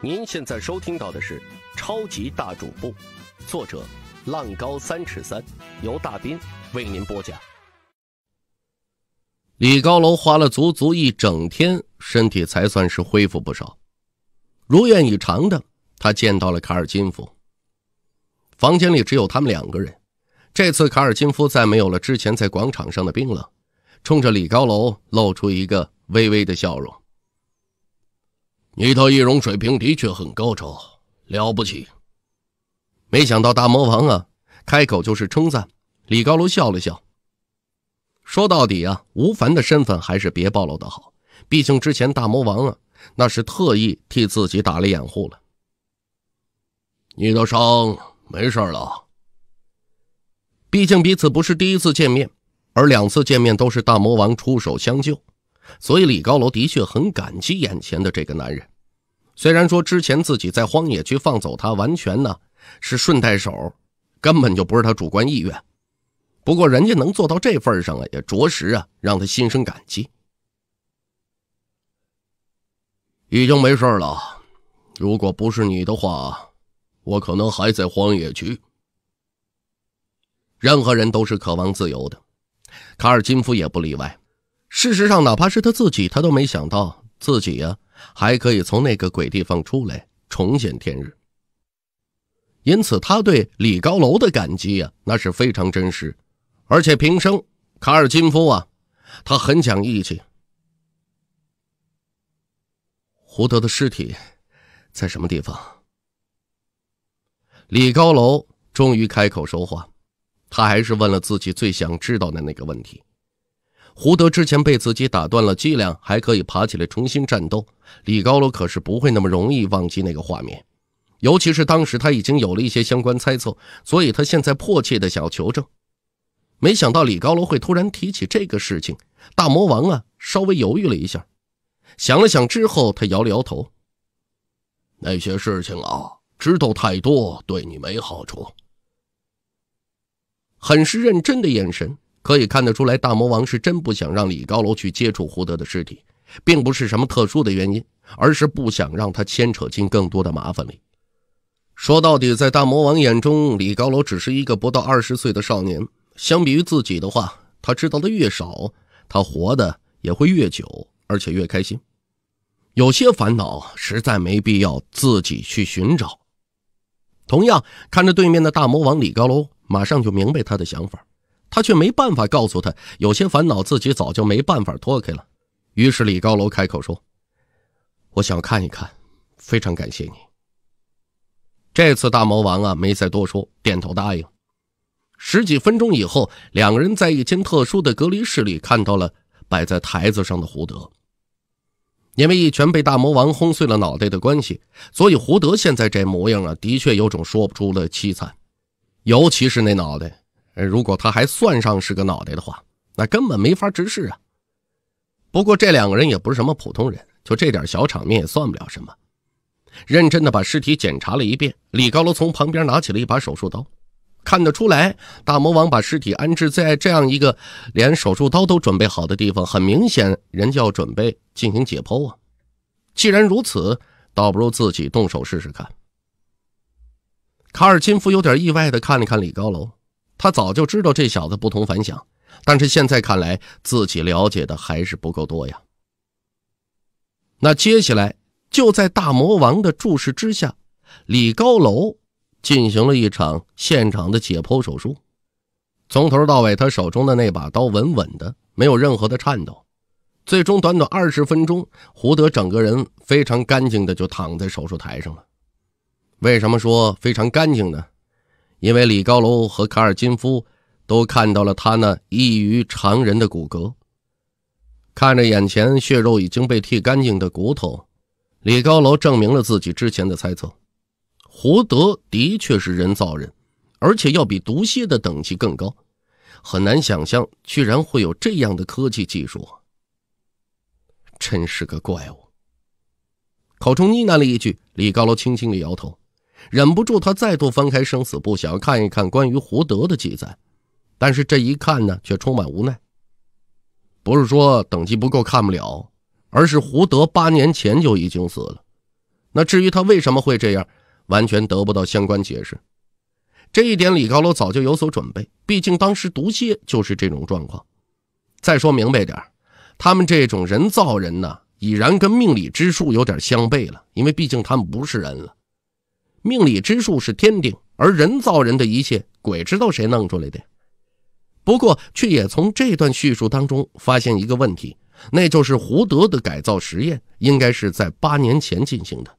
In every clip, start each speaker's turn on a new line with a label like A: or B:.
A: 您现在收听到的是《超级大主播》，作者浪高三尺三，由大斌为您播讲。李高楼花了足足一整天，身体才算是恢复不少。如愿以偿的，他见到了卡尔金夫。房间里只有他们两个人。这次卡尔金夫再没有了之前在广场上的冰冷，冲着李高楼露出一个微微的笑容。你的易容水平的确很高超，了不起。没想到大魔王啊，开口就是称赞。李高楼笑了笑，说：“到底啊，吴凡的身份还是别暴露的好，毕竟之前大魔王啊，那是特意替自己打了掩护了。你的伤没事了，毕竟彼此不是第一次见面，而两次见面都是大魔王出手相救。”所以，李高楼的确很感激眼前的这个男人。虽然说之前自己在荒野区放走他，完全呢是顺带手，根本就不是他主观意愿。不过，人家能做到这份上啊，也着实啊让他心生感激。已经没事了，如果不是你的话，我可能还在荒野区。任何人都是渴望自由的，卡尔金夫也不例外。事实上，哪怕是他自己，他都没想到自己呀还可以从那个鬼地方出来重见天日。因此，他对李高楼的感激呀，那是非常真实。而且，平生卡尔金夫啊，他很讲义气。胡德的尸体在什么地方？李高楼终于开口说话，他还是问了自己最想知道的那个问题。胡德之前被自己打断了脊梁，还可以爬起来重新战斗。李高楼可是不会那么容易忘记那个画面，尤其是当时他已经有了一些相关猜测，所以他现在迫切的想要求证。没想到李高楼会突然提起这个事情，大魔王啊，稍微犹豫了一下，想了想之后，他摇了摇头：“那些事情啊，知道太多对你没好处。”很是认真的眼神。可以看得出来，大魔王是真不想让李高楼去接触胡德的尸体，并不是什么特殊的原因，而是不想让他牵扯进更多的麻烦里。说到底，在大魔王眼中，李高楼只是一个不到二十岁的少年。相比于自己的话，他知道的越少，他活的也会越久，而且越开心。有些烦恼实在没必要自己去寻找。同样看着对面的大魔王李高楼，马上就明白他的想法。他却没办法告诉他，有些烦恼自己早就没办法脱开了。于是李高楼开口说：“我想看一看，非常感谢你。”这次大魔王啊，没再多说，点头答应。十几分钟以后，两个人在一间特殊的隔离室里看到了摆在台子上的胡德。因为一拳被大魔王轰碎了脑袋的关系，所以胡德现在这模样啊，的确有种说不出了凄惨，尤其是那脑袋。如果他还算上是个脑袋的话，那根本没法直视啊。不过这两个人也不是什么普通人，就这点小场面也算不了什么。认真的把尸体检查了一遍，李高楼从旁边拿起了一把手术刀。看得出来，大魔王把尸体安置在这样一个连手术刀都准备好的地方，很明显人家要准备进行解剖啊。既然如此，倒不如自己动手试试看。卡尔金夫有点意外的看了看李高楼。他早就知道这小子不同凡响，但是现在看来自己了解的还是不够多呀。那接下来就在大魔王的注视之下，李高楼进行了一场现场的解剖手术，从头到尾他手中的那把刀稳稳的，没有任何的颤抖。最终，短短二十分钟，胡德整个人非常干净的就躺在手术台上了。为什么说非常干净呢？因为李高楼和卡尔金夫都看到了他那异于常人的骨骼。看着眼前血肉已经被剃干净的骨头，李高楼证明了自己之前的猜测：胡德的确是人造人，而且要比毒蝎的等级更高。很难想象，居然会有这样的科技技术，真是个怪物！口中呢喃了一句，李高楼轻轻地摇头。忍不住，他再度翻开生死簿，想要看一看关于胡德的记载。但是这一看呢，却充满无奈。不是说等级不够看不了，而是胡德八年前就已经死了。那至于他为什么会这样，完全得不到相关解释。这一点，李高楼早就有所准备。毕竟当时毒蝎就是这种状况。再说明白点他们这种人造人呢，已然跟命理之术有点相悖了，因为毕竟他们不是人了。命理之术是天定，而人造人的一切，鬼知道谁弄出来的。不过，却也从这段叙述当中发现一个问题，那就是胡德的改造实验应该是在八年前进行的。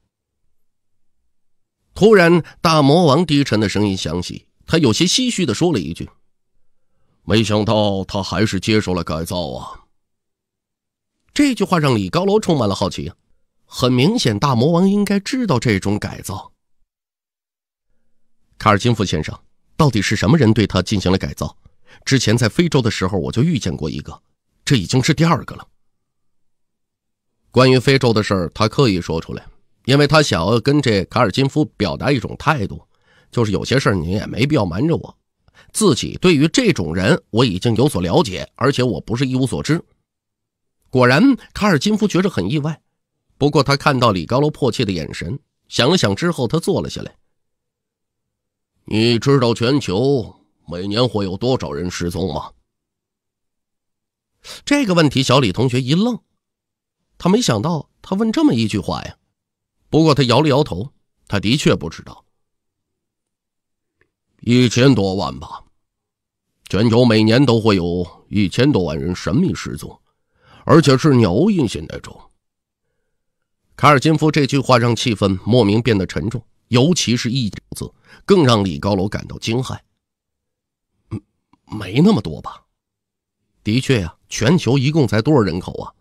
A: 突然，大魔王低沉的声音响起，他有些唏嘘的说了一句：“没想到他还是接受了改造啊。”这句话让李高楼充满了好奇。很明显，大魔王应该知道这种改造。卡尔金夫先生，到底是什么人对他进行了改造？之前在非洲的时候，我就遇见过一个，这已经是第二个了。关于非洲的事儿，他刻意说出来，因为他想要跟这卡尔金夫表达一种态度，就是有些事儿你也没必要瞒着我。自己对于这种人，我已经有所了解，而且我不是一无所知。果然，卡尔金夫觉得很意外，不过他看到李高楼迫切的眼神，想了想之后，他坐了下来。你知道全球每年会有多少人失踪吗？这个问题，小李同学一愣，他没想到他问这么一句话呀。不过他摇了摇头，他的确不知道。一千多万吧，全球每年都会有一千多万人神秘失踪，而且是鸟印音在那种。卡尔金夫这句话让气氛莫名变得沉重。尤其是“一”字，更让李高楼感到惊骇。嗯，没那么多吧？的确呀，全球一共才多少人口啊？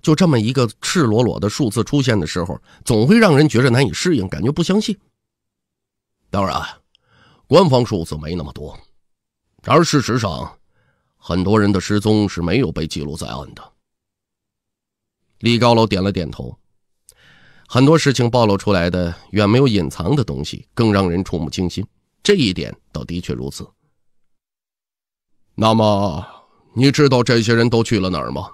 A: 就这么一个赤裸裸的数字出现的时候，总会让人觉着难以适应，感觉不相信。当然，官方数字没那么多，然而事实上，很多人的失踪是没有被记录在案的。李高楼点了点头。很多事情暴露出来的远没有隐藏的东西更让人触目惊心，这一点倒的确如此。那么，你知道这些人都去了哪儿吗？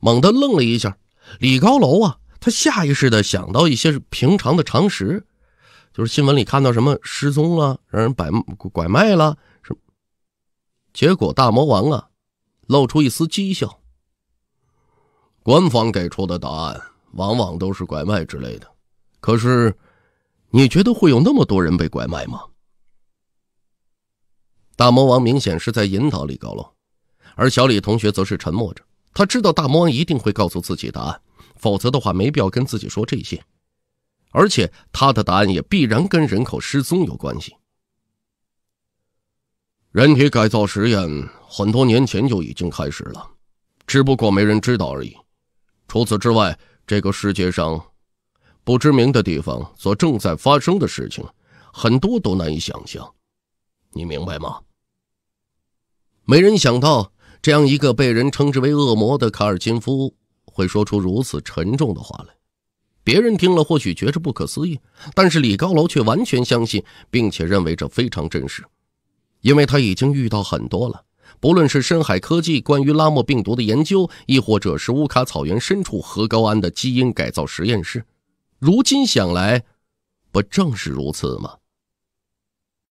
A: 猛地愣了一下，李高楼啊，他下意识的想到一些平常的常识，就是新闻里看到什么失踪了，让人拐拐卖了什么。结果大魔王啊，露出一丝讥笑。官方给出的答案。往往都是拐卖之类的，可是，你觉得会有那么多人被拐卖吗？大魔王明显是在引导李高龙，而小李同学则是沉默着。他知道大魔王一定会告诉自己答案，否则的话没必要跟自己说这些。而且他的答案也必然跟人口失踪有关系。人体改造实验很多年前就已经开始了，只不过没人知道而已。除此之外。这个世界上，不知名的地方所正在发生的事情，很多都难以想象。你明白吗？没人想到这样一个被人称之为恶魔的卡尔金夫会说出如此沉重的话来。别人听了或许觉着不可思议，但是李高楼却完全相信，并且认为这非常真实，因为他已经遇到很多了。不论是深海科技关于拉莫病毒的研究，亦或者是乌卡草原深处和高安的基因改造实验室，如今想来，不正是如此吗？